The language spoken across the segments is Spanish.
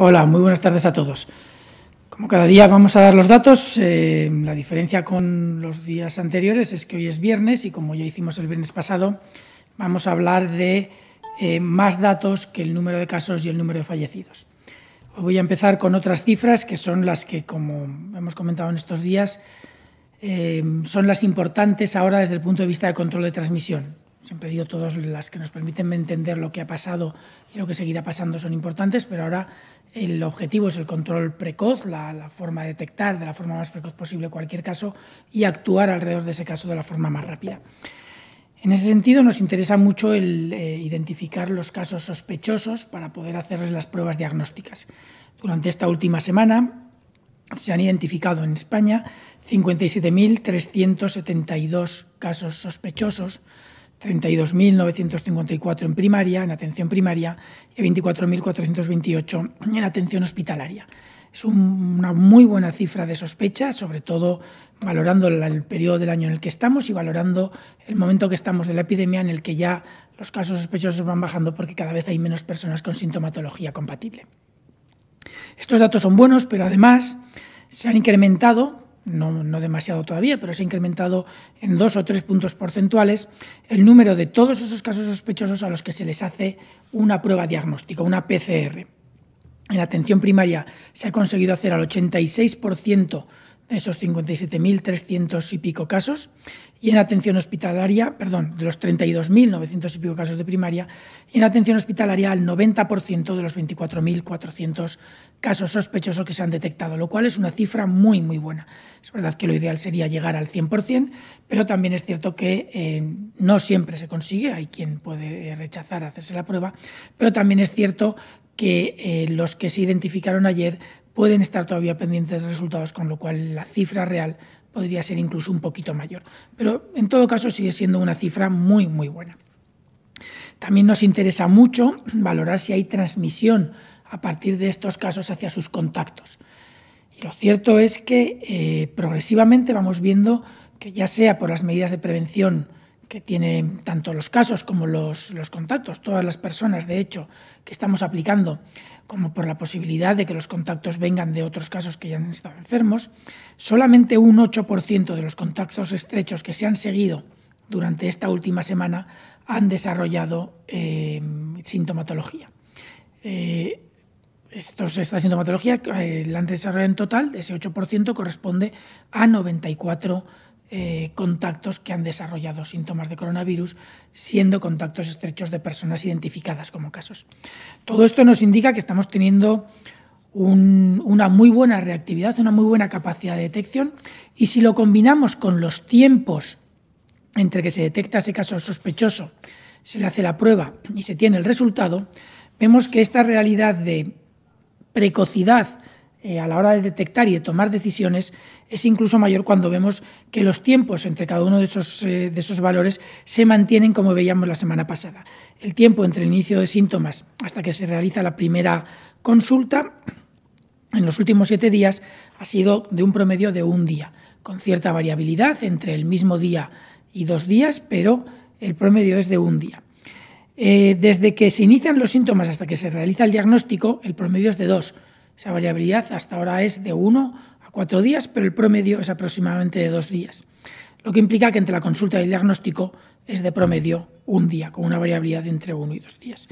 Hola, muy buenas tardes a todos. Como cada día vamos a dar los datos, eh, la diferencia con los días anteriores es que hoy es viernes y como ya hicimos el viernes pasado, vamos a hablar de eh, más datos que el número de casos y el número de fallecidos. Hoy voy a empezar con otras cifras que son las que, como hemos comentado en estos días, eh, son las importantes ahora desde el punto de vista de control de transmisión siempre digo, todas las que nos permiten entender lo que ha pasado y lo que seguirá pasando son importantes, pero ahora el objetivo es el control precoz, la, forma de detectar de la forma más precoz posible cualquier caso y actuar alrededor de ese caso de la forma más rápida. En ese sentido, nos interesa mucho el eh, identificar los casos sospechosos para poder hacerles las pruebas diagnósticas. Durante esta última semana se han identificado en España 57.372 casos sospechosos, 32.954 en primaria, en atención primaria, y 24.428 en atención hospitalaria. Es una muy buena cifra de sospechas, sobre todo valorando el periodo del año en el que estamos y valorando el momento que estamos de la epidemia en el que ya los casos sospechosos van bajando porque cada vez hay menos personas con sintomatología compatible. Estos datos son buenos, pero además se han incrementado no, demasiado todavía, pero se ha incrementado en dos o tres puntos porcentuales el número de todos esos casos sospechosos a los que se les hace una prueba diagnóstica, una PCR. En atención primaria se ha conseguido hacer al 86% de esos 57.300 y pico casos, y en atención hospitalaria, perdón, de los 32.900 y pico casos de primaria, y en atención hospitalaria al 90% de los 24.400 casos sospechosos que se han detectado, lo cual es una cifra muy, muy buena. Es verdad que lo ideal sería llegar al 100%, pero también es cierto que eh, no siempre se consigue, hay quien puede rechazar hacerse la prueba, pero también es cierto que eh, los que se identificaron ayer pueden estar todavía pendientes de resultados, con lo cual la cifra real podría ser incluso un poquito mayor. Pero en todo caso sigue siendo una cifra muy, muy buena. También nos interesa mucho valorar si hay transmisión a partir de estos casos hacia sus contactos. Y lo cierto es que eh, progresivamente vamos viendo que ya sea por las medidas de prevención que tiene tanto los casos como los, contactos, todas las personas, de hecho, que estamos aplicando, como por la posibilidad de que los contactos vengan de otros casos que ya han estado enfermos, solamente un 8% de los contactos estrechos que se han seguido durante esta última semana han desarrollado eh, sintomatología. Eh, estos, esta sintomatología eh, la han desarrollado en total, de ese 8% corresponde a 94 eh, contactos que han desarrollado síntomas de coronavirus, siendo contactos estrechos de personas identificadas como casos. Todo esto nos indica que estamos teniendo una muy buena reactividad, una muy buena capacidad de detección, y si lo combinamos con los tiempos entre que se detecta ese caso sospechoso, se le hace la prueba y se tiene el resultado, vemos que esta realidad de precocidad eh, a la hora de detectar y de tomar decisiones es incluso mayor cuando vemos que los tiempos entre cada uno eh, de esos, valores se mantienen como veíamos la semana pasada. El tiempo entre el inicio de síntomas hasta que se realiza la primera consulta en los últimos siete días ha sido de un promedio de un día, con cierta variabilidad entre el mismo día y dos días, pero el promedio es de un día. Eh, desde que se inician los síntomas hasta que se realiza el diagnóstico, el promedio es de dos, esa variabilidad hasta ahora es de 1 a 4 días, pero el promedio es aproximadamente de dos días, lo que implica que entre la consulta y el diagnóstico es de promedio un día, con una variabilidad entre 1 y 2 días.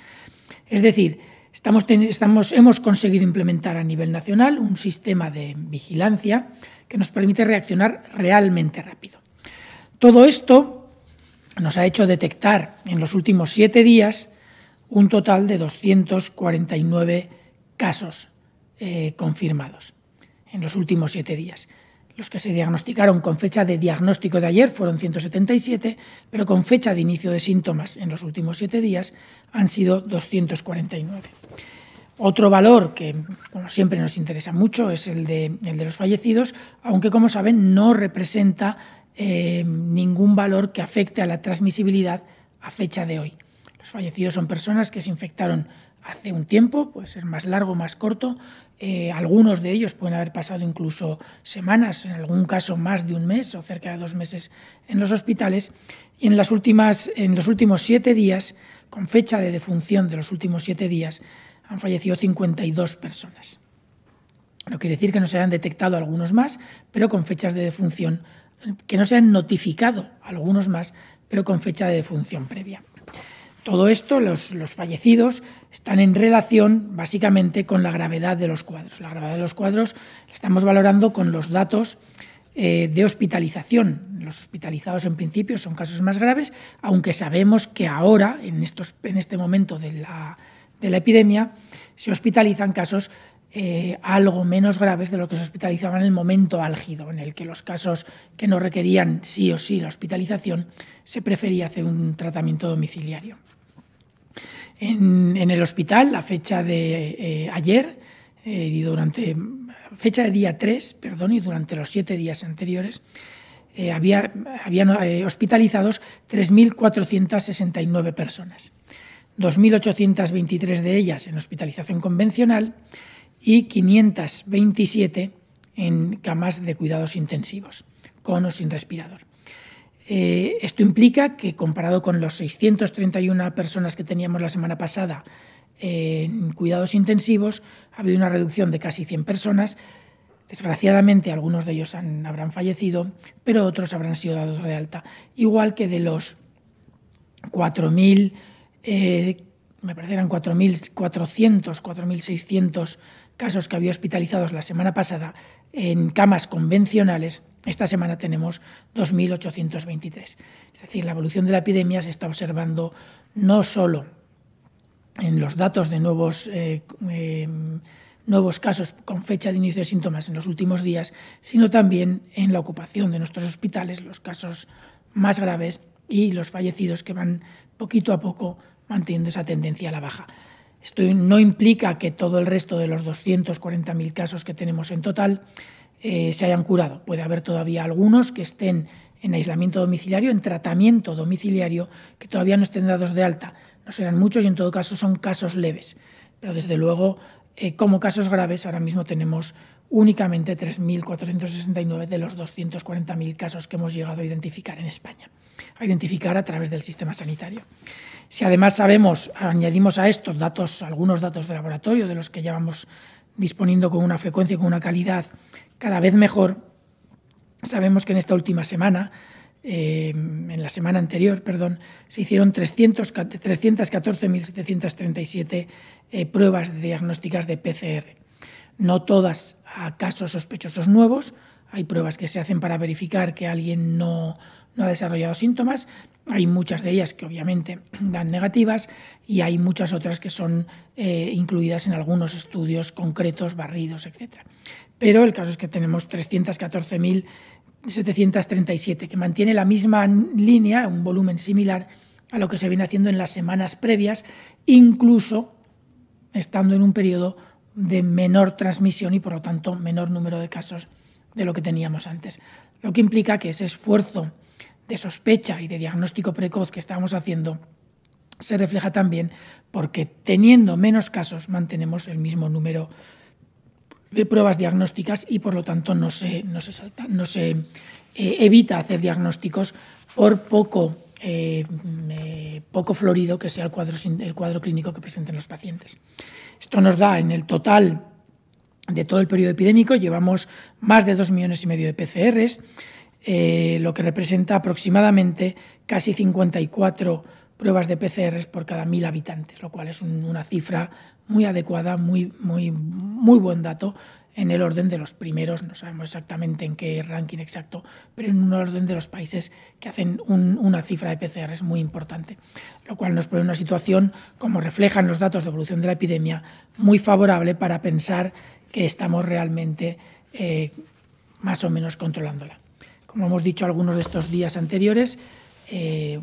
Es decir, estamos, hemos conseguido implementar a nivel nacional un sistema de vigilancia que nos permite reaccionar realmente rápido. Todo esto nos ha hecho detectar en los últimos siete días un total de 249 casos eh, confirmados en los últimos siete días. Los que se diagnosticaron con fecha de diagnóstico de ayer fueron 177, pero con fecha de inicio de síntomas en los últimos siete días han sido 249. Otro valor que, como siempre, nos interesa mucho es el de, los fallecidos, aunque, como saben, no representa eh, ningún valor que afecte a la transmisibilidad a fecha de hoy. Los fallecidos son personas que se infectaron hace un tiempo, puede ser más largo, más corto. Eh, algunos de ellos pueden haber pasado incluso semanas, en algún caso más de un mes o cerca de dos meses en los hospitales. Y en, las últimas, en los últimos siete días, con fecha de defunción de los últimos siete días, han fallecido 52 personas. No quiere decir que no se hayan detectado algunos más, pero con fechas de defunción, que no se han notificado algunos más, pero con fecha de defunción previa. Todo esto, los, fallecidos, están en relación básicamente con la gravedad de los cuadros. La gravedad de los cuadros la estamos valorando con los datos eh, de hospitalización. Los hospitalizados en principio son casos más graves, aunque sabemos que ahora, en, este momento de la, epidemia, se hospitalizan casos eh, algo menos graves de lo que se hospitalizaba en el momento álgido, en el que los casos que no requerían sí o sí la hospitalización, se prefería hacer un tratamiento domiciliario en, el hospital, la fecha de eh, ayer, eh, y durante fecha de día 3, perdón, y durante los siete días anteriores, eh, había, habían hospitalizados 3.469 personas, 2.823 de ellas en hospitalización convencional y 527 en camas de cuidados intensivos, con o sin respirador. Eh, esto implica que comparado con los 631 personas que teníamos la semana pasada eh, en cuidados intensivos, ha habido una reducción de casi 100 personas. Desgraciadamente, algunos de ellos habrán fallecido, pero otros habrán sido dados de alta. Igual que de los 4.000, eh, me parece 4.400, 4.600 casos que había hospitalizados la semana pasada en camas convencionales, esta semana tenemos 2.823. Es decir, la evolución de la epidemia se está observando no solo en los datos de nuevos, eh, em, nuevos casos con fecha de inicio de síntomas en los últimos días, sino también en la ocupación de nuestros hospitales, los casos más graves y los fallecidos que van poquito a poco manteniendo esa tendencia a la baja. Esto no implica que todo el resto de los 240.000 casos que tenemos en total eh, se hayan curado. Puede haber todavía algunos que estén en aislamiento domiciliario, en tratamiento domiciliario, que todavía no estén dados de alta. No serán muchos y en todo caso son casos leves. Pero desde luego, eh, como casos graves, ahora mismo tenemos únicamente 3.469 de los 240.000 casos que hemos llegado a identificar en España, a identificar a través del sistema sanitario. Si además sabemos, añadimos a estos datos, algunos datos de laboratorio de los que ya vamos disponiendo con una frecuencia y con una calidad cada vez mejor. Sabemos que en esta última semana, eh, en la semana anterior, perdón, se hicieron 314.737 eh, pruebas diagnósticas de PCR. No todas a casos sospechosos nuevos, hay pruebas que se hacen para verificar que alguien no, ha desarrollado síntomas, hay muchas de ellas que obviamente dan negativas y hay muchas otras que son eh, incluidas en algunos estudios concretos, barridos, etc pero el caso es que tenemos 314.737, que mantiene la misma línea, un volumen similar a lo que se viene haciendo en las semanas previas, incluso estando en un periodo de menor transmisión y por lo tanto menor número de casos de lo que teníamos antes. Lo que implica que ese esfuerzo de sospecha y de diagnóstico precoz que estábamos haciendo se refleja también porque teniendo menos casos mantenemos el mismo número de pruebas diagnósticas y por lo tanto no se, eh, evita hacer diagnósticos por poco, eh, eh, poco florido que sea el cuadro, el cuadro clínico que presenten los pacientes. Esto nos da en el total de todo el periodo epidémico, llevamos más de 2 millones y medio de PCRs, lo que representa aproximadamente casi 54 pruebas de PCRs por cada mil habitantes, lo cual es una cifra muy adecuada, muy, muy, muy buen dato en el orden de los primeros, no sabemos exactamente en qué ranking exacto, pero en un orden de los países que hacen una cifra de PCRs muy importante, lo cual nos pone en una situación, como reflejan los datos de evolución de la epidemia, muy favorable para pensar que estamos realmente eh, más o menos controlándola. Como hemos dicho algunos de estos días anteriores, eh,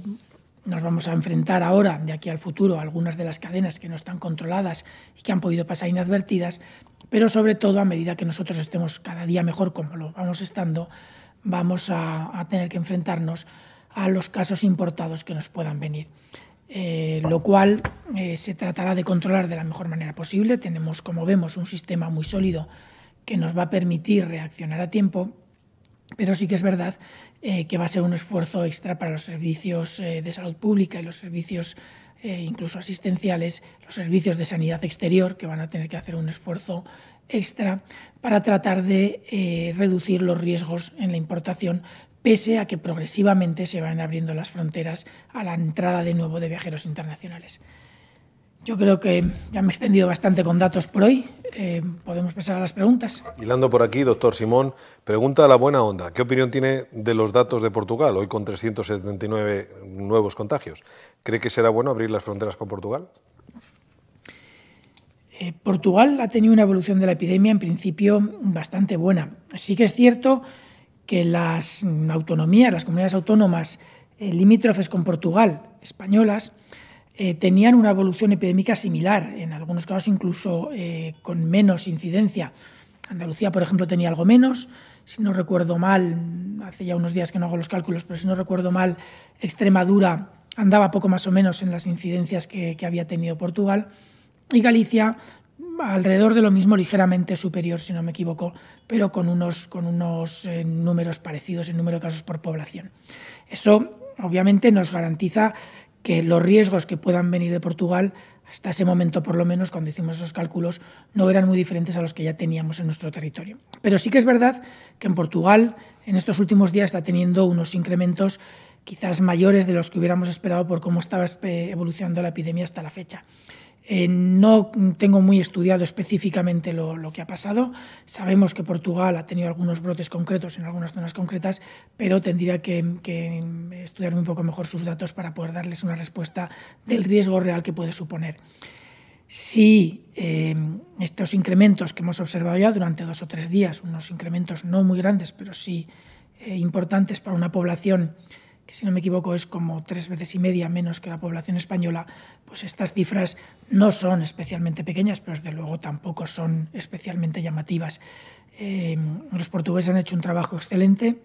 nos vamos a enfrentar ahora, de aquí al futuro, a algunas de las cadenas que no están controladas y que han podido pasar inadvertidas, pero sobre todo a medida que nosotros estemos cada día mejor como lo vamos estando, vamos a, tener que enfrentarnos a los casos importados que nos puedan venir. Eh, lo cual eh, se tratará de controlar de la mejor manera posible. Tenemos, como vemos, un sistema muy sólido que nos va a permitir reaccionar a tiempo pero sí que es verdad eh, que va a ser un esfuerzo extra para los servicios eh, de salud pública y los servicios eh, incluso asistenciales, los servicios de sanidad exterior, que van a tener que hacer un esfuerzo extra para tratar de reducir los riesgos en la importación, pese a que progresivamente se van abriendo las fronteras a la entrada de nuevo de viajeros internacionales. Yo creo que ya me he extendido bastante con datos por hoy. Eh, podemos pasar a las preguntas. Hilando por aquí, doctor Simón, pregunta a la buena onda. ¿Qué opinión tiene de los datos de Portugal, hoy con 379 nuevos contagios? ¿Cree que será bueno abrir las fronteras con Portugal? Eh, Portugal ha tenido una evolución de la epidemia, en principio, bastante buena. Sí que es cierto que las autonomías, las comunidades autónomas limítrofes con Portugal, españolas, eh, tenían una evolución epidémica similar, en algunos casos incluso eh, con menos incidencia. Andalucía, por ejemplo, tenía algo menos. Si no recuerdo mal, hace ya unos días que no hago los cálculos, pero si no recuerdo mal, Extremadura andaba poco más o menos en las incidencias que, había tenido Portugal. Y Galicia, alrededor de lo mismo, ligeramente superior, si no me equivoco, pero con unos, con unos eh, números parecidos en número de casos por población. Eso, obviamente, nos garantiza que los riesgos que puedan venir de Portugal, hasta ese momento por lo menos, cuando hicimos esos cálculos, no eran muy diferentes a los que ya teníamos en nuestro territorio. Pero sí que es verdad que en Portugal en estos últimos días está teniendo unos incrementos quizás mayores de los que hubiéramos esperado por cómo estaba evolucionando la epidemia hasta la fecha. Eh, no tengo muy estudiado específicamente lo, que ha pasado. Sabemos que Portugal ha tenido algunos brotes concretos en algunas zonas concretas, pero tendría que, estudiar un poco mejor sus datos para poder darles una respuesta del riesgo real que puede suponer. Si eh, estos incrementos que hemos observado ya durante dos o tres días, unos incrementos no muy grandes, pero sí eh, importantes para una población que si no me equivoco es como tres veces y media menos que la población española, pues estas cifras no son especialmente pequeñas, pero desde luego tampoco son especialmente llamativas. Eh, los portugueses han hecho un trabajo excelente,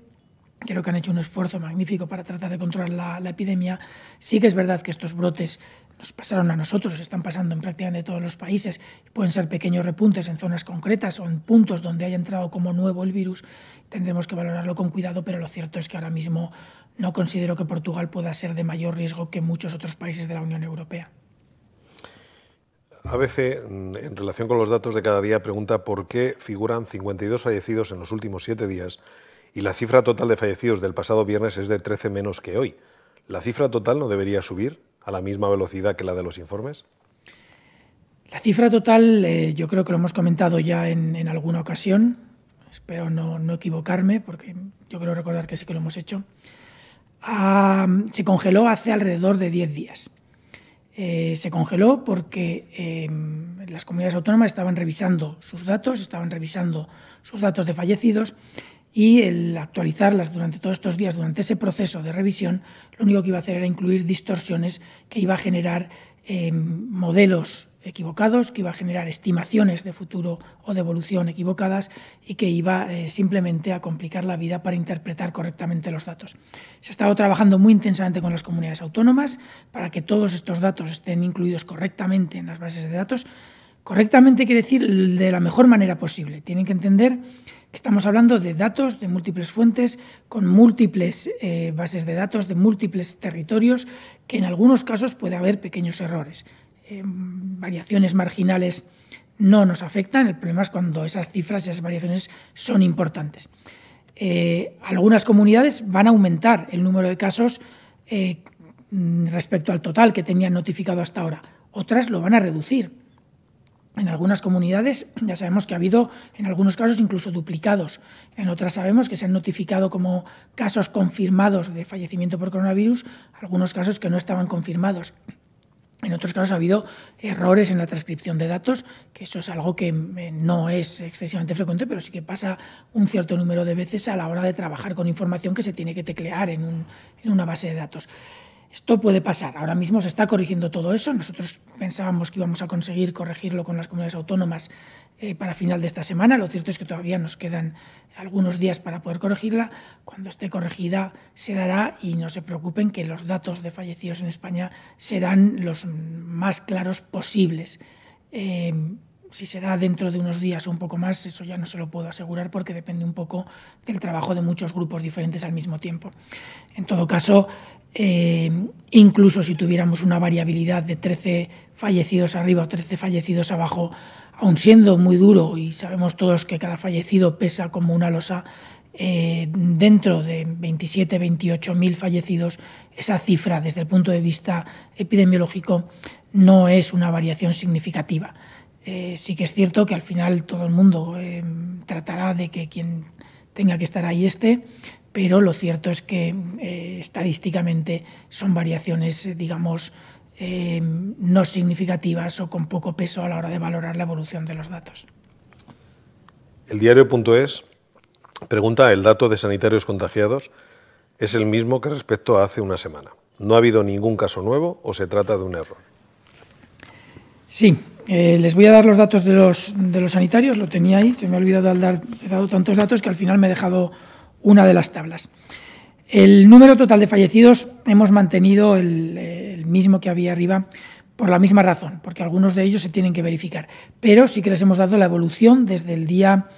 creo que han hecho un esfuerzo magnífico para tratar de controlar la, la, epidemia. Sí que es verdad que estos brotes nos pasaron a nosotros, están pasando en prácticamente todos los países, pueden ser pequeños repuntes en zonas concretas o en puntos donde haya entrado como nuevo el virus, tendremos que valorarlo con cuidado, pero lo cierto es que ahora mismo no considero que Portugal pueda ser de mayor riesgo que muchos otros países de la Unión Europea. ABC, mm, en relación con los datos de cada día, pregunta por qué figuran 52 fallecidos en los últimos siete días y la cifra total de fallecidos del pasado viernes es de 13 menos que hoy. ¿La cifra total no debería subir a la misma velocidad que la de los informes? La cifra total, eh, yo creo que lo hemos comentado ya en, alguna ocasión, espero no, no equivocarme, porque yo creo recordar que sí que lo hemos hecho. Ah, se congeló hace alrededor de 10 días. Eh, se congeló porque em, las comunidades autónomas estaban revisando sus datos, estaban revisando sus datos de fallecidos y el actualizarlas durante todos estos días, durante ese proceso de revisión, lo único que iba a hacer era incluir distorsiones que iba a generar em, modelos equivocados, que iba a generar estimaciones de futuro o de evolución equivocadas y que iba eh, simplemente a complicar la vida para interpretar correctamente los datos. Se ha estado trabajando muy intensamente con las comunidades autónomas para que todos estos datos estén incluidos correctamente en las bases de datos. Correctamente quiere decir de la mejor manera posible. Tienen que entender que estamos hablando de datos de múltiples fuentes, con múltiples eh, bases de datos, de múltiples territorios, que en algunos casos puede haber pequeños errores. Em, variaciones marginales no nos afectan. El problema es cuando esas cifras y esas variaciones son importantes. Eh, algunas comunidades van a aumentar el número de casos eh, respecto al total que tenían notificado hasta ahora. Otras lo van a reducir. En algunas comunidades ya sabemos que ha habido, en algunos casos, incluso duplicados. En otras sabemos que se han notificado como casos confirmados de fallecimiento por coronavirus, algunos casos que no estaban confirmados. En otros casos ha habido errores en la transcripción de datos, que eso es algo que eh, no es excesivamente frecuente, pero sí que pasa un cierto número de veces a la hora de trabajar con información que se tiene que teclear en, una base de datos. Esto puede pasar. Ahora mismo se está corrigiendo todo eso. Nosotros pensábamos que íbamos a conseguir corregirlo con las comunidades autónomas eh, para final de esta semana. Lo cierto es que todavía nos quedan algunos días para poder corregirla. Cuando esté corregida se dará y no se preocupen que los datos de fallecidos en España serán los más claros posibles. Eh, si será dentro de unos días o un poco más, eso ya no se lo puedo asegurar porque depende un poco del trabajo de muchos grupos diferentes al mismo tiempo. En todo caso, eh, incluso si tuviéramos una variabilidad de 13 fallecidos arriba o 13 fallecidos abajo, aun siendo muy duro y sabemos todos que cada fallecido pesa como una losa, eh, dentro de 27, 28000 mil fallecidos, esa cifra desde el punto de vista epidemiológico no es una variación significativa. Eh, sí que es cierto que al final todo el mundo eh, tratará de que quien tenga que estar ahí esté, pero lo cierto es que eh, estadísticamente son variaciones, digamos, no significativas o con poco peso a la hora de valorar la evolución de los datos. El diario.es pregunta, ¿el dato de sanitarios contagiados es el mismo que respecto a hace una semana? ¿No ha habido ningún caso nuevo o se trata de un error? Sí, eh, les voy a dar los datos de los, sanitarios, lo tenía ahí, se me ha olvidado dar dado tantos datos que al final me he dejado una de las tablas. El número total de fallecidos hemos mantenido el, mismo que había arriba por la misma razón, porque algunos de ellos se tienen que verificar. Pero sí que les hemos dado la evolución desde el día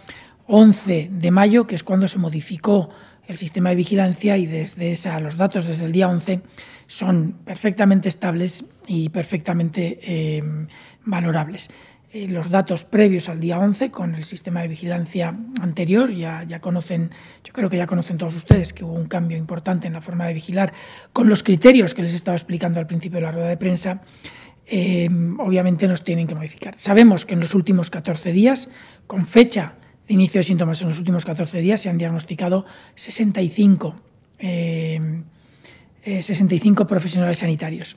11 de mayo, que es cuando se modificó el sistema de vigilancia y desde esa, los datos desde el día 11 son perfectamente estables y perfectamente... Eh, valorables. Eh, los datos previos al día 11 con el sistema de vigilancia anterior. Ya, ya conocen, yo creo que ya conocen todos ustedes que hubo un cambio importante en la forma de vigilar con los criterios que les he estado explicando al principio de la rueda de prensa. Eh, obviamente nos tienen que modificar. Sabemos que en los últimos 14 días, con fecha de inicio de síntomas en los últimos 14 días, se han diagnosticado 65, 65 eh, profesionales sanitarios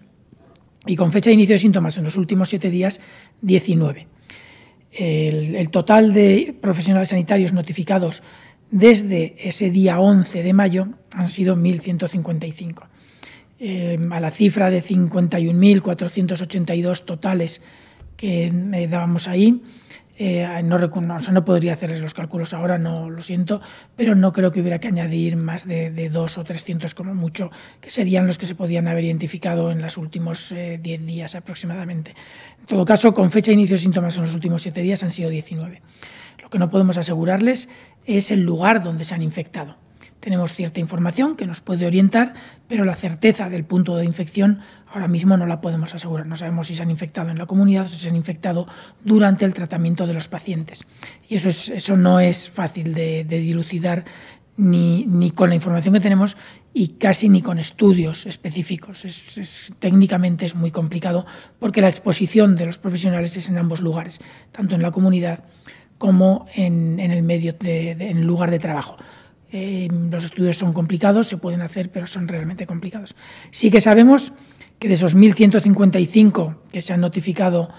y con fecha de inicio de síntomas en los últimos siete días, 19. El, total de profesionales sanitarios notificados desde ese día 11 de mayo han sido 1.155. Eh, em, a la cifra de 51.482 totales que eh, dábamos ahí, eh, no, no, no, podría hacerles los cálculos ahora, no lo siento, pero no creo que hubiera que añadir más de, dos o 300 como mucho, que serían los que se podían haber identificado en los últimos 10 eh, días aproximadamente. En todo caso, con fecha de inicio de síntomas en los últimos 7 días han sido 19. Lo que no podemos asegurarles es el lugar donde se han infectado. Tenemos cierta información que nos puede orientar, pero la certeza del punto de infección Ahora mismo no la podemos asegurar, no sabemos si se han infectado en la comunidad o si se han infectado durante el tratamiento de los pacientes. Y eso, es, eso no es fácil de, dilucidar ni, ni, con la información que tenemos y casi ni con estudios específicos. Es, técnicamente es muy complicado porque la exposición de los profesionales es en ambos lugares, tanto en la comunidad como en, el medio, de, lugar de trabajo. Eh, los estudios son complicados, se pueden hacer, pero son realmente complicados. Sí que sabemos de esos 1.155 que se han notificado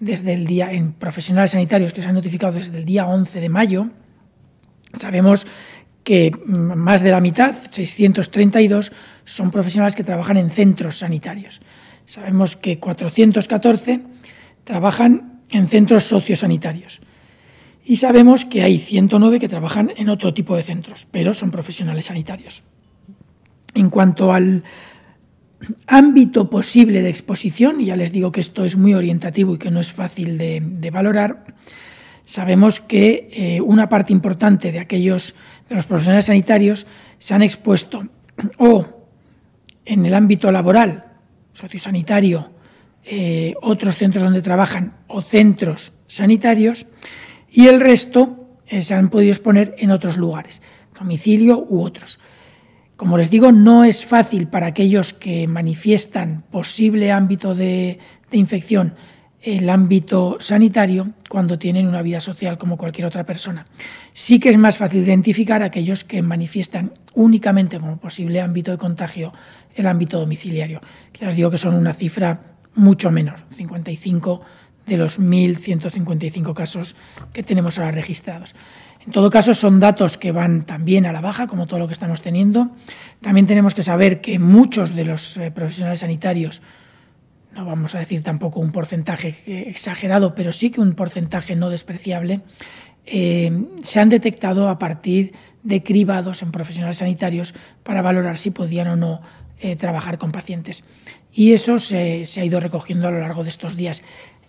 desde el día, en profesionales sanitarios que se han notificado desde el día 11 de mayo, sabemos que más de la mitad, 632, son profesionales que trabajan en centros sanitarios. Sabemos que 414 trabajan en centros sociosanitarios. Y sabemos que hay 109 que trabajan en otro tipo de centros, pero son profesionales sanitarios. En cuanto al, ámbito posible de exposición, ya les digo que esto es muy orientativo y que no es fácil de, valorar, sabemos que eh, una parte importante de aquellos, de los profesionales sanitarios, se han expuesto o en el ámbito laboral, sociosanitario, eh, otros centros donde trabajan o centros sanitarios, y el resto eh, se han podido exponer en otros lugares, domicilio u otros. Como les digo, no es fácil para aquellos que manifiestan posible ámbito de, infección el ámbito sanitario cuando tienen una vida social como cualquier otra persona. Sí que es más fácil identificar a aquellos que manifiestan únicamente como posible ámbito de contagio el ámbito domiciliario, que ya os digo que son una cifra mucho menos, 55 de los 1.155 casos que tenemos ahora registrados. En todo caso, son datos que van también a la baja, como todo lo que estamos teniendo. También tenemos que saber que muchos de los eh, profesionales sanitarios, no vamos a decir tampoco un porcentaje exagerado, pero sí que un porcentaje no despreciable, eh, se han detectado a partir de cribados en profesionales sanitarios para valorar si podían o no eh, trabajar con pacientes. Y eso se, se, ha ido recogiendo a lo largo de estos días.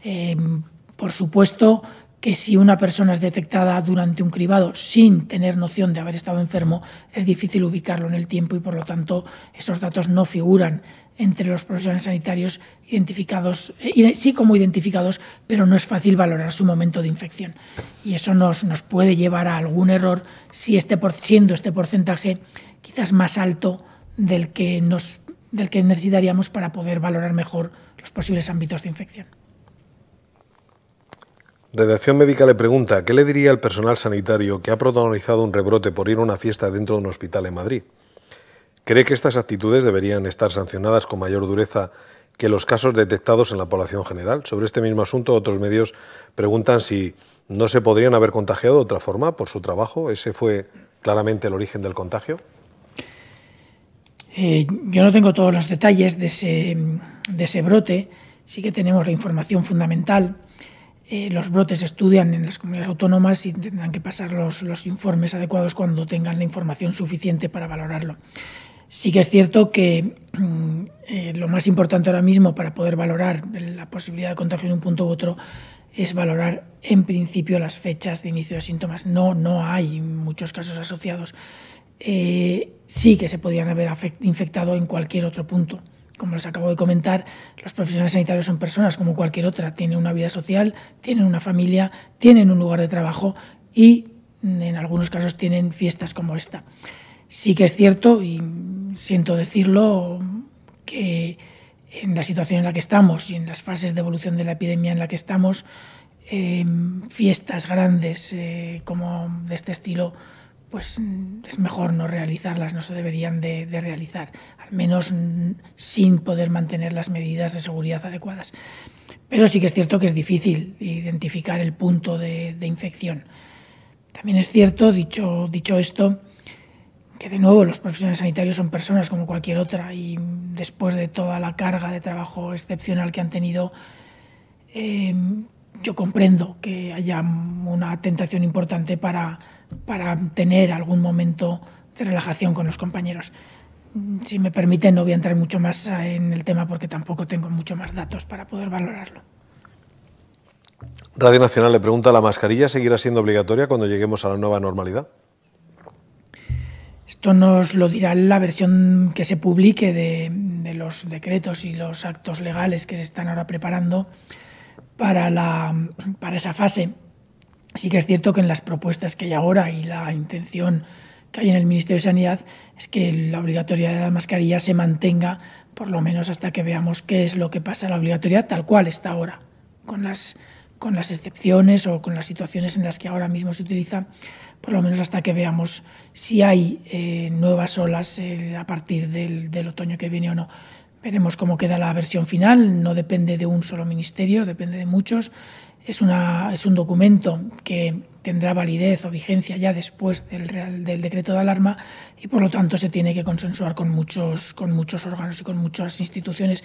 Em, por supuesto que si una persona es detectada durante un cribado sin tener noción de haber estado enfermo, es difícil ubicarlo en el tiempo y por lo tanto esos datos no figuran entre los profesionales sanitarios identificados, eh, sí como identificados, pero no es fácil valorar su momento de infección. Y eso nos, nos puede llevar a algún error si este, siendo este porcentaje quizás más alto del que, nos, del que necesitaríamos para poder valorar mejor los posibles ámbitos de infección. Redacción Médica le pregunta, ¿qué le diría al personal sanitario que ha protagonizado un rebrote por ir a una fiesta dentro de un hospital en Madrid? ¿Cree que estas actitudes deberían estar sancionadas con mayor dureza que los casos detectados en la población general? Sobre este mismo asunto, otros medios preguntan si no se podrían haber contagiado de otra forma por su trabajo. ¿Ese fue claramente el origen del contagio? Eh, yo no tengo todos los detalles de ese, de ese brote. Sí que tenemos la información fundamental eh, los brotes estudian en las comunidades autónomas y tendrán que pasar los, informes adecuados cuando tengan la información suficiente para valorarlo. Sí que es cierto que mm, eh, lo más importante ahora mismo para poder valorar la posibilidad de contagio en un punto u otro es valorar en principio las fechas de inicio de síntomas. No, no hay muchos casos asociados. Eh, sí que se podían haber infectado en cualquier otro punto. Como les acabo de comentar, los profesionales sanitarios son personas como cualquier otra, tienen una vida social, tienen una familia, tienen un lugar de trabajo y mm, en algunos casos tienen fiestas como esta. Sí que es cierto, y siento decirlo, que en la situación en la que estamos y en las fases de evolución de la epidemia en la que estamos, em, fiestas grandes eh, como de este estilo, pues mm, es mejor no realizarlas, no se deberían de realizar al menos sin poder mantener las medidas de seguridad adecuadas. Pero sí que es cierto que es difícil identificar el punto de, infección. También es cierto, dicho, dicho esto, que de nuevo los profesionales sanitarios son personas como cualquier otra y después de toda la carga de trabajo excepcional que han tenido, em, yo comprendo que haya una tentación importante para, para tener algún momento de relajación con los compañeros. Mm, si me permite, no voy a entrar mucho más ah, en el tema porque tampoco tengo mucho más datos para poder valorarlo. Radio Nacional le pregunta, ¿la mascarilla seguirá siendo obligatoria cuando lleguemos a la nueva normalidad? Esto nos lo dirá la versión que se publique de, los decretos y los actos legales que se están ahora preparando para, para esa fase. Sí que es cierto que en las propuestas que hay ahora y la intención que hay en el Ministerio de Sanidad es que la obligatoriedad de la mascarilla se mantenga por lo menos hasta que veamos qué es lo que pasa la obligatoriedad tal cual está ahora, con las, con las excepciones o con las situaciones en las que ahora mismo se utiliza, por lo menos hasta que veamos si hay eh, nuevas olas eh, a partir del, del otoño que viene o no. Veremos cómo queda la versión final, no depende de un solo ministerio, depende de muchos. Es, una, es un documento que tendrá validez o vigencia ya después del, del decreto de alarma y por lo tanto se tiene que consensuar con muchos, con muchos órganos y con muchas instituciones.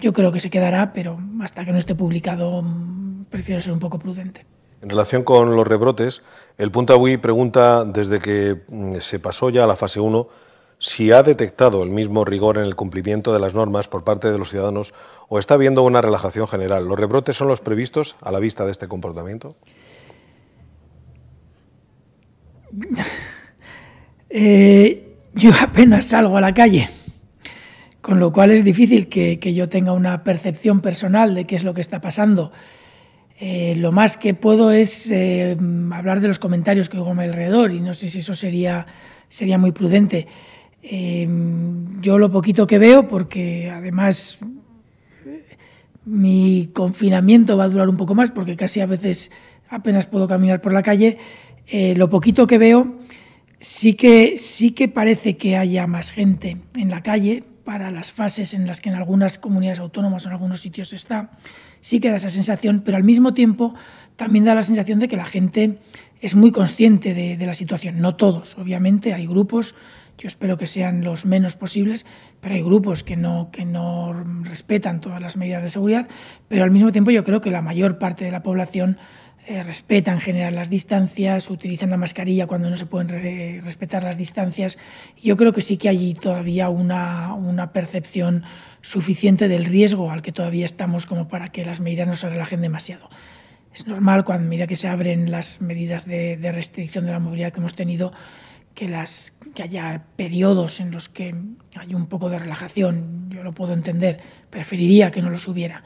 Yo creo que se quedará, pero hasta que no esté publicado mm, prefiero ser un poco prudente. En relación con los rebrotes, el Punta Bui pregunta desde que mm, se pasó ya a la fase 1 si ha detectado el mismo rigor en el cumplimiento de las normas por parte de los ciudadanos o está habiendo una relajación general. ¿Los rebrotes son los previstos a la vista de este comportamiento? Eh, yo apenas salgo a la calle, con lo cual es difícil que, yo tenga una percepción personal de qué es lo que está pasando. Eh, lo más que puedo es eh, hablar de los comentarios que oigo a mi alrededor y no sé si eso sería, sería muy prudente. yo lo poquito que veo, porque además mi confinamiento va a durar un poco más, porque casi a veces apenas puedo caminar por la calle, eh, lo poquito que veo, sí que, sí que parece que haya más gente en la calle para las fases en las que en algunas comunidades autónomas o en algunos sitios está. Sí que da esa sensación, pero al mismo tiempo también da la sensación de que la gente es muy consciente de, de la situación. No todos, obviamente, hay grupos yo espero que sean los menos posibles, pero hay grupos que no, que no respetan todas las medidas de seguridad, pero al mismo tiempo yo creo que la mayor parte de la población eh, respetan en general las distancias, utilizan la mascarilla cuando no se pueden respetar las distancias. Yo creo que sí que hay todavía una, percepción suficiente del riesgo al que todavía estamos como para que las medidas no se relajen demasiado. Es normal cuando a medida que se abren las medidas de, restricción de la movilidad que hemos tenido, que, las, que haya periodos en los que hay un poco de relajación, yo lo puedo entender, preferiría que no los hubiera.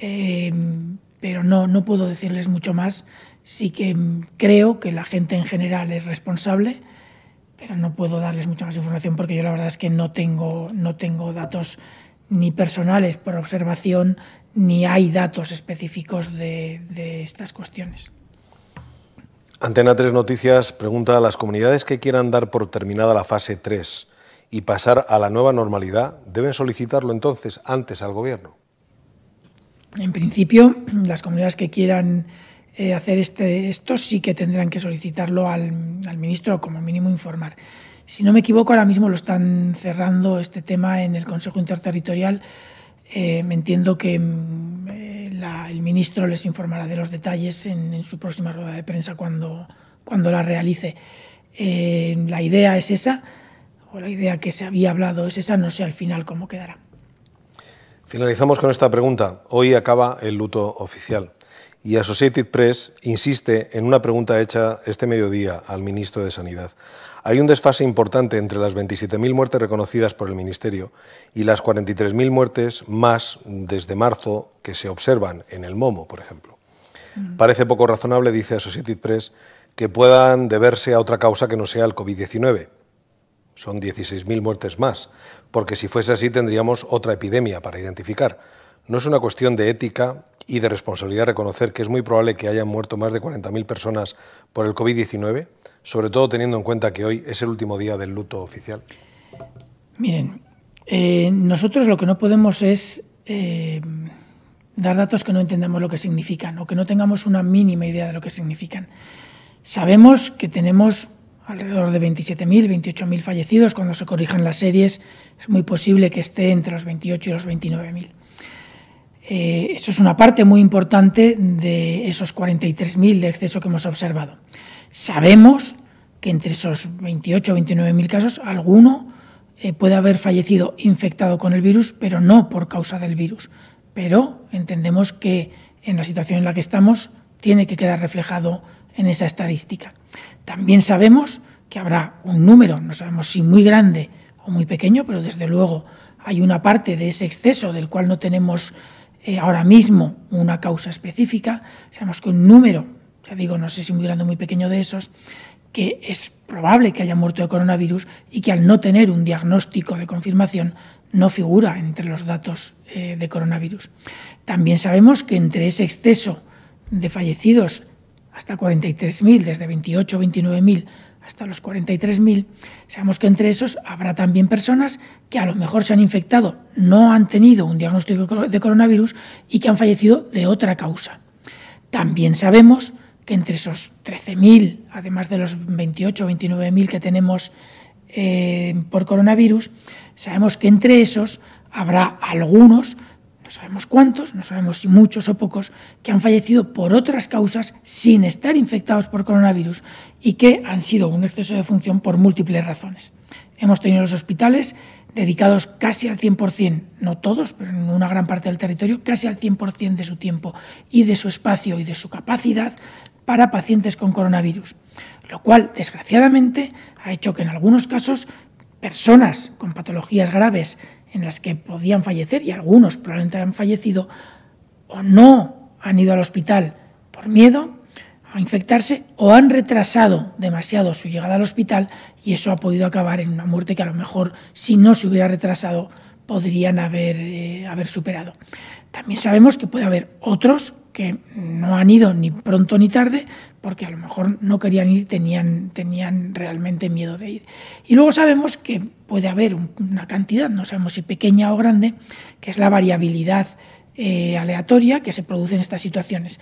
Eh, pero no, puedo decirles mucho más. Sí que creo que la gente en general es responsable, pero no puedo darles mucha más información porque yo la verdad es que no tengo, no tengo datos ni personales por observación, ni hay datos específicos de, estas cuestiones. Antena 3 Noticias pregunta a las comunidades que quieran dar por terminada la fase 3 y pasar a la nueva normalidad, ¿deben solicitarlo entonces antes al Gobierno? En principio, las comunidades que quieran eh, hacer este, esto sí que tendrán que solicitarlo al, ministro o como mínimo informar. Si no me equivoco, ahora mismo lo están cerrando este tema en el Consejo Interterritorial. Eh, me entiendo que mm, eh, el ministro les informará de los detalles en, su próxima rueda de prensa cuando, cuando la realice. la idea es esa, o la idea que se había hablado es esa, no sé al final cómo quedará. Finalizamos con esta pregunta. Hoy acaba el luto oficial y Associated Press insiste en una pregunta hecha este mediodía al ministro de Sanidad. Hay un desfase importante entre las 27.000 muertes reconocidas por el Ministerio y las 43.000 muertes más desde marzo que se observan en el Momo, por ejemplo. Mm. Parece poco razonable, dice Associated Press, que puedan deberse a otra causa que no sea el COVID-19. Son 16.000 muertes más porque si fuese así tendríamos otra epidemia para identificar. No es una cuestión de ética y de responsabilidad reconocer que es muy probable que hayan muerto más de 40.000 personas por el COVID-19, sobre todo teniendo en cuenta que hoy es el último día del luto oficial. Miren, eh, nosotros lo que no podemos es eh, dar datos que no entendamos lo que significan o que no tengamos una mínima idea de lo que significan. Sabemos que tenemos alrededor de 27.000, 28.000 fallecidos. Cuando se corrijan las series, es muy posible que esté entre los 28 y los 29.000. Eh, eso es una parte muy importante de esos 43.000 de exceso que hemos observado. Sabemos que entre esos 28 o 29.000 casos, alguno eh, puede haber fallecido infectado con el virus, pero no por causa del virus. Pero entendemos que en la situación en la que estamos tiene que quedar reflejado en esa estadística. También sabemos que habrá un número, no sabemos si muy grande o muy pequeño, pero desde luego hay una parte de ese exceso del cual no tenemos eh, ahora mismo una causa específica, sabemos que un número, ya digo, no sé si muy grande o muy pequeño de esos, que es probable que haya muerto de coronavirus y que al no tener un diagnóstico de confirmación no figura entre los datos eh, de coronavirus. También sabemos que entre ese exceso de fallecidos hasta 43.000, desde 28 29.000 hasta los 43.000, sabemos que entre esos habrá también personas que a lo mejor se han infectado, no han tenido un diagnóstico de coronavirus y que han fallecido de otra causa. También sabemos que entre esos 13.000, además de los 28 o 29.000 que tenemos eh, por coronavirus, sabemos que entre esos habrá algunos no sabemos cuántos, no sabemos si muchos o pocos, que han fallecido por otras causas sin estar infectados por coronavirus y que han sido un exceso de función por múltiples razones. Hemos tenido los hospitales dedicados casi al 100%, no todos, pero en una gran parte del territorio, casi al 100% de su tiempo y de su espacio y de su capacidad para pacientes con coronavirus, lo cual, desgraciadamente, ha hecho que en algunos casos personas con patologías graves en las que podían fallecer, y algunos probablemente han fallecido, o no han ido al hospital por miedo a infectarse, o han retrasado demasiado su llegada al hospital, y eso ha podido acabar en una muerte que a lo mejor, si no se hubiera retrasado, podrían haber, eh, haber superado. También sabemos que puede haber otros que no han ido ni pronto ni tarde, porque a lo mejor no querían ir, tenían, tenían realmente miedo de ir. Y luego sabemos que puede haber una cantidad, no sabemos si pequeña o grande, que es la variabilidad eh, aleatoria que se produce en estas situaciones.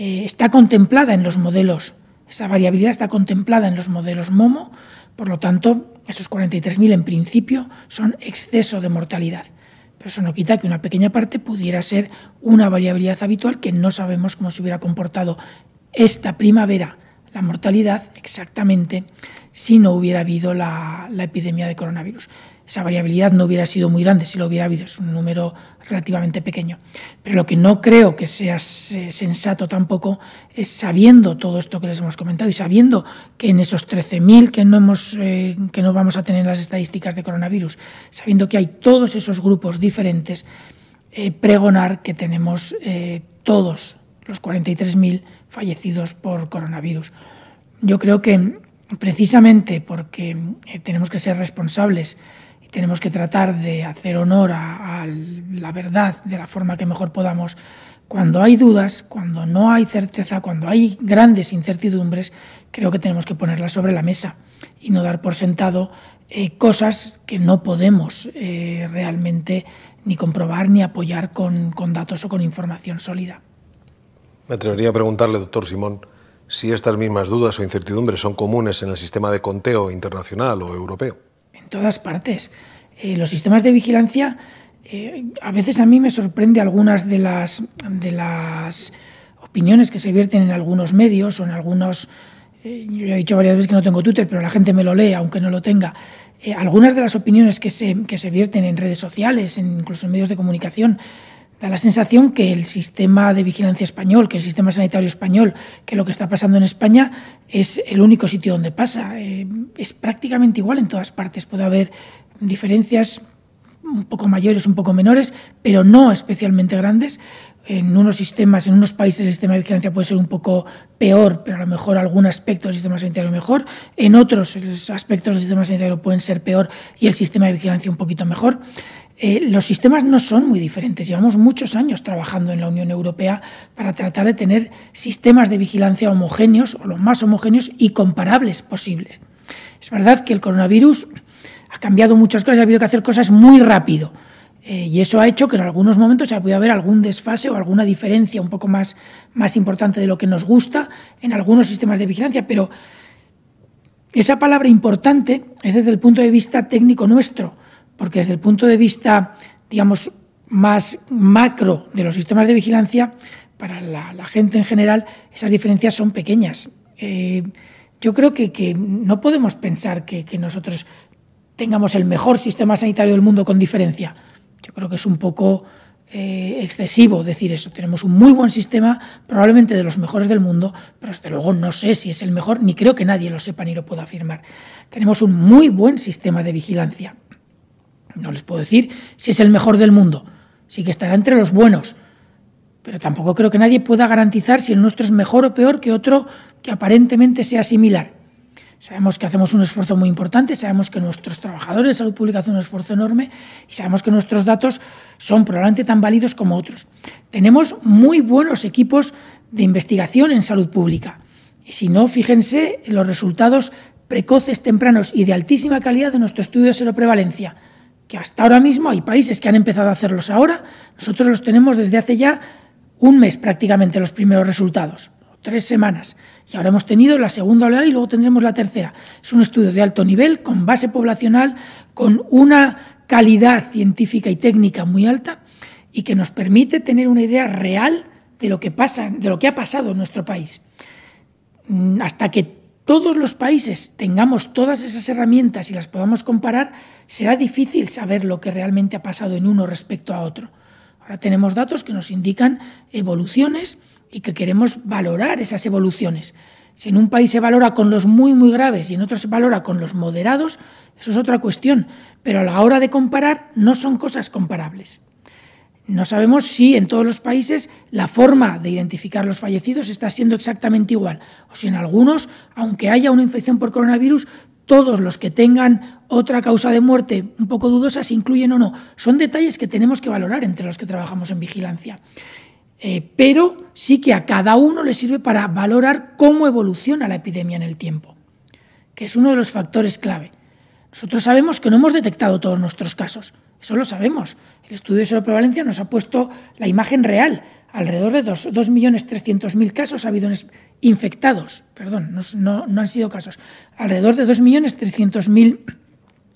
Eh, está contemplada en los modelos, esa variabilidad está contemplada en los modelos MOMO, por lo tanto, esos 43.000 en principio son exceso de mortalidad pero eso no quita que una pequeña parte pudiera ser una variabilidad habitual que no sabemos cómo se hubiera comportado esta primavera la mortalidad exactamente si no hubiera habido la, la epidemia de coronavirus esa variabilidad no hubiera sido muy grande si lo hubiera habido, es un número relativamente pequeño. Pero lo que no creo que sea sensato tampoco es sabiendo todo esto que les hemos comentado y sabiendo que en esos 13.000 que, no eh, que no vamos a tener las estadísticas de coronavirus, sabiendo que hay todos esos grupos diferentes, eh, pregonar que tenemos eh, todos los 43.000 fallecidos por coronavirus. Yo creo que precisamente porque tenemos que ser responsables tenemos que tratar de hacer honor a, la verdad de la forma que mejor podamos. Cuando hay dudas, cuando no hay certeza, cuando hay grandes incertidumbres, creo que tenemos que ponerlas sobre la mesa y no dar por sentado eh, cosas que no podemos eh, realmente ni comprobar ni apoyar con, datos o con información sólida. Me atrevería a preguntarle, doctor Simón, si estas mismas dudas o incertidumbres son comunes en el sistema de conteo internacional o europeo todas partes. Eh, los sistemas de vigilancia, eh, a veces a mí me sorprende algunas de las, de las opiniones que se vierten en algunos medios o en algunos... Eh, yo ya he dicho varias veces que no tengo Twitter, pero la gente me lo lee, aunque no lo tenga. algunas de las opiniones que se, que se vierten en redes sociales, incluso en medios de comunicación, Da la sensación que el sistema de vigilancia español, que el sistema sanitario español, que lo que está pasando en España es el único sitio donde pasa. Eh, es prácticamente igual en todas partes. Puede haber diferencias un poco mayores, un poco menores, pero no especialmente grandes. En unos sistemas, en unos países, el sistema de vigilancia puede ser un poco peor, pero a lo mejor algún aspecto del sistema sanitario mejor. En otros, aspectos del sistema sanitario pueden ser peor y el sistema de vigilancia un poquito mejor. Eh, los sistemas no son muy diferentes. Llevamos muchos años trabajando en la Unión Europea para tratar de tener sistemas de vigilancia homogéneos o los más homogéneos y comparables posibles. Es verdad que el coronavirus ha cambiado muchas cosas, ha habido que hacer cosas muy rápido. Eh, y eso ha hecho que en algunos momentos haya podido haber algún desfase o alguna diferencia un poco más, más importante de lo que nos gusta en algunos sistemas de vigilancia. Pero esa palabra importante es desde el punto de vista técnico nuestro porque desde el punto de vista, digamos, más macro de los sistemas de vigilancia, para la, gente en general, esas diferencias son pequeñas. Eh, yo creo que, no podemos pensar que, nosotros tengamos el mejor sistema sanitario del mundo con diferencia. Yo creo que es un poco eh, excesivo decir eso. Tenemos un muy buen sistema, probablemente de los mejores del mundo, pero desde luego no sé si es el mejor, ni creo que nadie lo sepa ni lo pueda afirmar. Tenemos un muy buen sistema de vigilancia. No les puedo decir si es el mejor del mundo, sí que estará entre los buenos, pero tampoco creo que nadie pueda garantizar si el nuestro es mejor o peor que otro que aparentemente sea similar. Sabemos que hacemos un esfuerzo muy importante, sabemos que nuestros trabajadores de salud pública hacen un esfuerzo enorme y sabemos que nuestros datos son probablemente tan válidos como otros. Tenemos muy buenos equipos de investigación en salud pública. Y si no, fíjense en los resultados precoces, tempranos y de altísima calidad de nuestro estudio de seroprevalencia que hasta ahora mismo hay países que han empezado a hacerlos ahora, nosotros los tenemos desde hace ya un mes prácticamente los primeros resultados, tres semanas. Y ahora hemos tenido la segunda oleada y luego tendremos la tercera. Es un estudio de alto nivel, con base poblacional, con una calidad científica y técnica muy alta y que nos permite tener una idea real de lo que pasa, de lo que ha pasado en nuestro país. Mm, hasta que todos los países tengamos todas esas herramientas y las podamos comparar, será difícil saber lo que realmente ha pasado en uno respecto a otro. Ahora tenemos datos que nos indican evoluciones y que queremos valorar esas evoluciones. Si en un país se valora con los muy, muy graves y en otro se valora con los moderados, eso es otra cuestión. Pero a la hora de comparar no son cosas comparables. No sabemos si en todos los países la forma de identificar los fallecidos está siendo exactamente igual, o si en algunos, aunque haya una infección por coronavirus, todos los que tengan otra causa de muerte un poco dudosa se incluyen o no. Son detalles que tenemos que valorar entre los que trabajamos en vigilancia. Eh, pero sí que a cada uno le sirve para valorar cómo evoluciona la epidemia en el tiempo, que es uno de los factores clave. Nosotros sabemos que no hemos detectado todos nuestros casos, eso lo sabemos. El estudio de seroprevalencia nos ha puesto la imagen real. Alrededor de 2.300.000 casos ha habido infectados, perdón, no, han sido casos. Alrededor de 2.300.000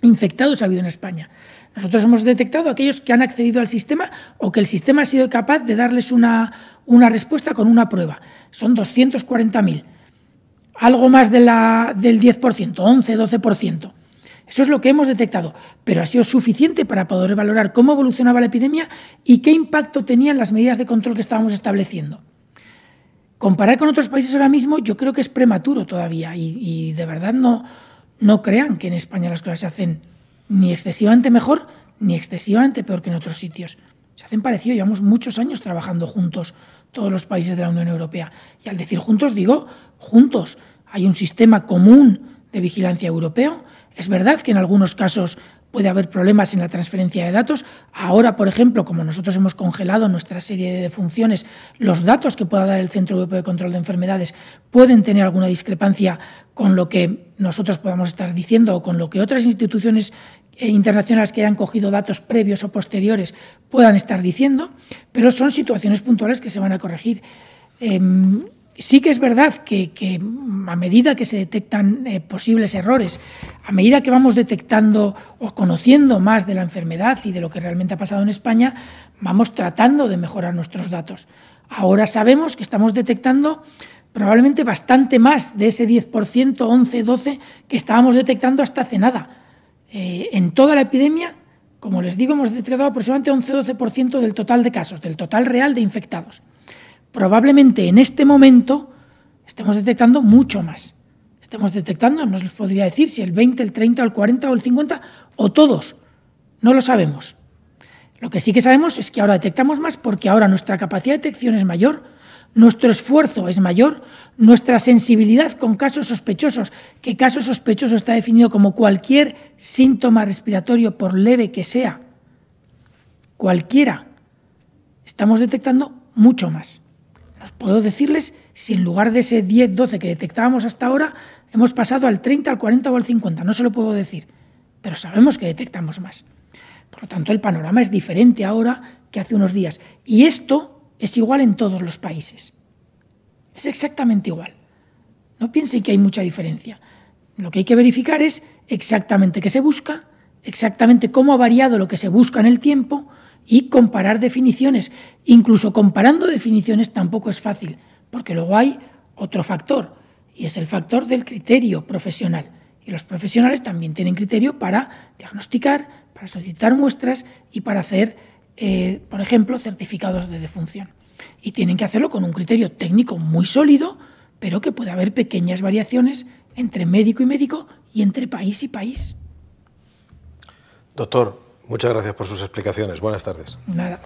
infectados ha habido en España. Nosotros hemos detectado aquellos que han accedido al sistema o que el sistema ha sido capaz de darles una, una respuesta con una prueba. Son 240.000. Algo más de la, del 10%, 11, 12%. Eso es lo que hemos detectado, pero ha sido suficiente para poder valorar cómo evolucionaba la epidemia y qué impacto tenían las medidas de control que estábamos estableciendo. Comparar con otros países ahora mismo yo creo que es prematuro todavía y, de verdad no, no crean que en España las cosas se hacen ni excesivamente mejor ni excesivamente peor que en otros sitios. Se hacen parecido, llevamos muchos años trabajando juntos todos los países de la Unión Europea. Y al decir juntos digo juntos. Hay un sistema común de vigilancia europeo es verdad que en algunos casos puede haber problemas en la transferencia de datos. Ahora, por ejemplo, como nosotros hemos congelado nuestra serie de funciones, los datos que pueda dar el Centro Europeo de Control de Enfermedades pueden tener alguna discrepancia con lo que nosotros podamos estar diciendo o con lo que otras instituciones eh, internacionales que hayan cogido datos previos o posteriores puedan estar diciendo, pero son situaciones puntuales que se van a corregir. Em, Sí que es verdad que, a medida que se detectan eh, posibles errores, a medida que vamos detectando o conociendo más de la enfermedad y de lo que realmente ha pasado en España, vamos tratando de mejorar nuestros datos. Ahora sabemos que estamos detectando probablemente bastante más de ese 10%, 11, 12 que estábamos detectando hasta hace nada. Eh, en toda la epidemia, como les digo, hemos detectado aproximadamente 11, 12% del total de casos, del total real de infectados probablemente en este momento estemos detectando mucho más. ¿Estamos detectando, no les podría decir si el 20, el 30, el 40 o el 50 o todos. No lo sabemos. Lo que sí que sabemos es que ahora detectamos más porque ahora nuestra capacidad de detección es mayor, nuestro esfuerzo es mayor, nuestra sensibilidad con casos sospechosos, que caso sospechoso está definido como cualquier síntoma respiratorio, por leve que sea, cualquiera, estamos detectando mucho más puedo decirles si en lugar de ese 10, 12 que detectábamos hasta ahora, hemos pasado al 30, al 40 o al 50. No se lo puedo decir, pero sabemos que detectamos más. Por lo tanto, el panorama es diferente ahora que hace unos días. Y esto es igual en todos los países. Es exactamente igual. No piensen que hay mucha diferencia. Lo que hay que verificar es exactamente qué se busca, exactamente cómo ha variado lo que se busca en el tiempo y comparar definiciones. Incluso comparando definiciones tampoco es fácil, porque luego hay otro factor, y es el factor del criterio profesional. Y los profesionales también tienen criterio para diagnosticar, para solicitar muestras y para hacer, eh, por ejemplo, certificados de defunción. Y tienen que hacerlo con un criterio técnico muy sólido, pero que puede haber pequeñas variaciones entre médico y médico y entre país y país. Doctor, Muchas gracias por sus explicaciones. Buenas tardes. Nada.